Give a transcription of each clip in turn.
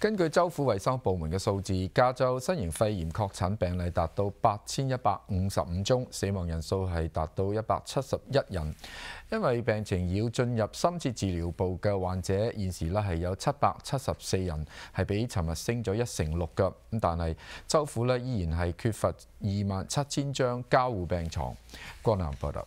根據州府衛生部門嘅數字，加州新型肺炎確診病例達到八千一百五十五宗，死亡人數係達到一百七十一人。因為病情要進入深切治療部嘅患者，現時咧係有七百七十四人，係比尋日升咗一成六嘅。咁但係州府咧依然係缺乏二萬七千張交護病床。江南報道。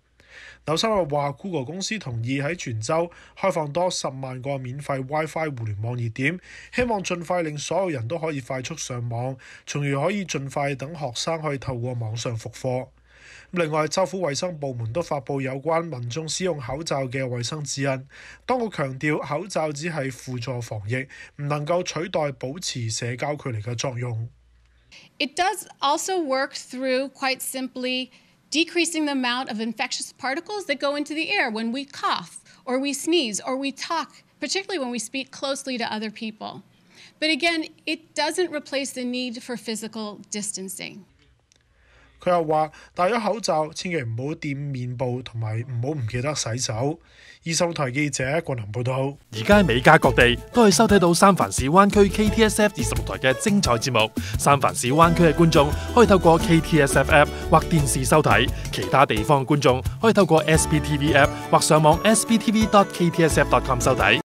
刘三日话：Google 公司同意喺全州开放多十万个免费 WiFi 互联网热点，希望尽快令所有人都可以快速上网，从而可以尽快等学生可以透过网上复课。另外，州府卫生部门都发布有关民众使用口罩嘅卫生指引，当局强调口罩只系辅助防疫，唔能够取代保持社交距离嘅作用。It quite simply. through does also work decreasing the amount of infectious particles that go into the air when we cough or we sneeze or we talk, particularly when we speak closely to other people. But again, it doesn't replace the need for physical distancing. 佢又話：戴咗口罩，千祈唔好掂面部，同埋唔好唔記得洗手。二十六台記者郭林報道。而家喺美加各地都係收睇到三藩市灣區 KTSF 二十六台嘅精彩節目。三藩市灣區嘅觀眾可以透過 KTSF app 或電視收睇，其他地方嘅觀眾可以透過 SBTV app 或上網 SBTV.KTSF.COM 收睇。